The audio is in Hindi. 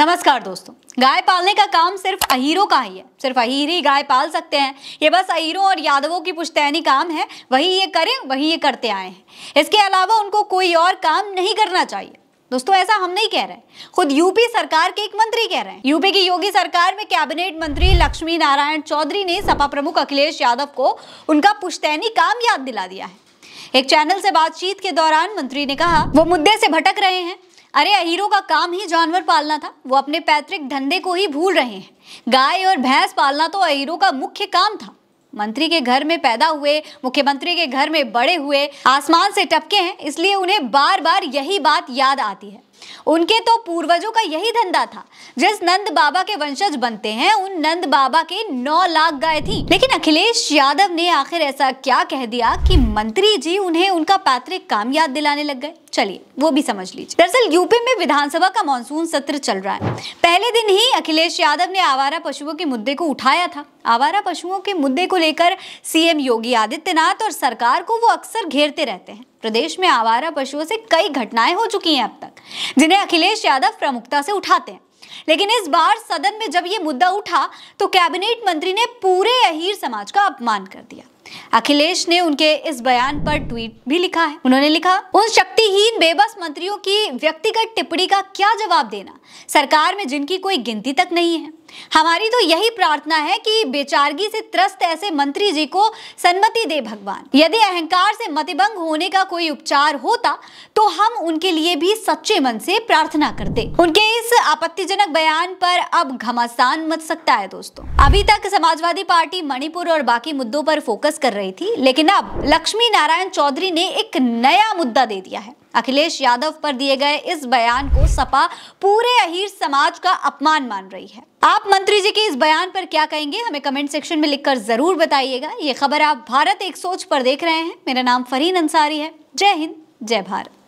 नमस्कार दोस्तों गाय पालने का काम सिर्फ अहीरों का ही है सिर्फ अहीर ही गाय पाल सकते हैं ये बस अहीरों और यादवों की पुश्तैनी काम है वही ये करें वही ये करते आए हैं इसके अलावा उनको कोई और काम नहीं करना चाहिए दोस्तों ऐसा हम नहीं कह रहे खुद यूपी सरकार के एक मंत्री कह रहे हैं यूपी की योगी सरकार में कैबिनेट मंत्री लक्ष्मी नारायण चौधरी ने सपा प्रमुख अखिलेश यादव को उनका पुश्तैनी काम याद दिला दिया है एक चैनल से बातचीत के दौरान मंत्री ने कहा वो मुद्दे से भटक रहे हैं अरे अहीरो का काम ही जानवर पालना था वो अपने पैतृक धंधे को ही भूल रहे हैं गाय और भैंस पालना तो अहीरो का मुख्य काम था मंत्री के घर में पैदा हुए मुख्यमंत्री के घर में बड़े हुए आसमान से टपके हैं इसलिए उन्हें बार बार यही बात याद आती है उनके तो पूर्वजों का यही धंधा था जिस नंद बाबा के वंशज बनते हैं उन नंद बाबा के नौ लाख गाय थी लेकिन अखिलेश यादव ने आखिर ऐसा क्या कह दिया कि मंत्री जी उन्हें उनका पैतृक काम याद दिलाने लग गए चलिए वो भी समझ लीजिए दरअसल यूपी में विधानसभा का मानसून सत्र चल रहा है पहले दिन ही अखिलेश यादव ने आवारा पशुओं के मुद्दे को उठाया था आवारा पशुओं के मुद्दे को लेकर सीएम योगी आदित्यनाथ और सरकार को वो अक्सर घेरते रहते हैं प्रदेश में आवारा पशुओं से कई घटनाएं हो चुकी हैं अब तक जिन्हें अखिलेश यादव प्रमुखता से उठाते हैं लेकिन इस बार सदन में जब यह मुद्दा उठा तो कैबिनेट मंत्री ने पूरे अहीर समाज का अपमान कर दिया अखिलेश ने उनके इस बयान पर ट्वीट भी लिखा है उन्होंने लिखा उन शक्तिहीन बेबस मंत्रियों की व्यक्तिगत टिप्पणी का क्या जवाब देना सरकार में जिनकी कोई गिनती तक नहीं है हमारी तो यही प्रार्थना है कि बेचारगी से त्रस्त ऐसे मंत्री जी को सन्मति दे भगवान यदि अहंकार से मतिभंग होने का कोई उपचार होता तो हम उनके लिए भी सच्चे मन से प्रार्थना करते उनके इस आपत्तिजनक बयान पर अब घमासान मच सकता है दोस्तों अभी तक समाजवादी पार्टी मणिपुर और बाकी मुद्दों पर फोकस कर रही थी लेकिन अब लक्ष्मी नारायण चौधरी ने एक नया मुद्दा दे दिया है अखिलेश यादव पर दिए गए इस बयान को सपा पूरे अहिर समाज का अपमान मान रही है आप मंत्री जी के इस बयान पर क्या कहेंगे हमें कमेंट सेक्शन में लिखकर जरूर बताइएगा ये खबर आप भारत एक सोच पर देख रहे हैं मेरा नाम फरीन अंसारी है जय हिंद जय भारत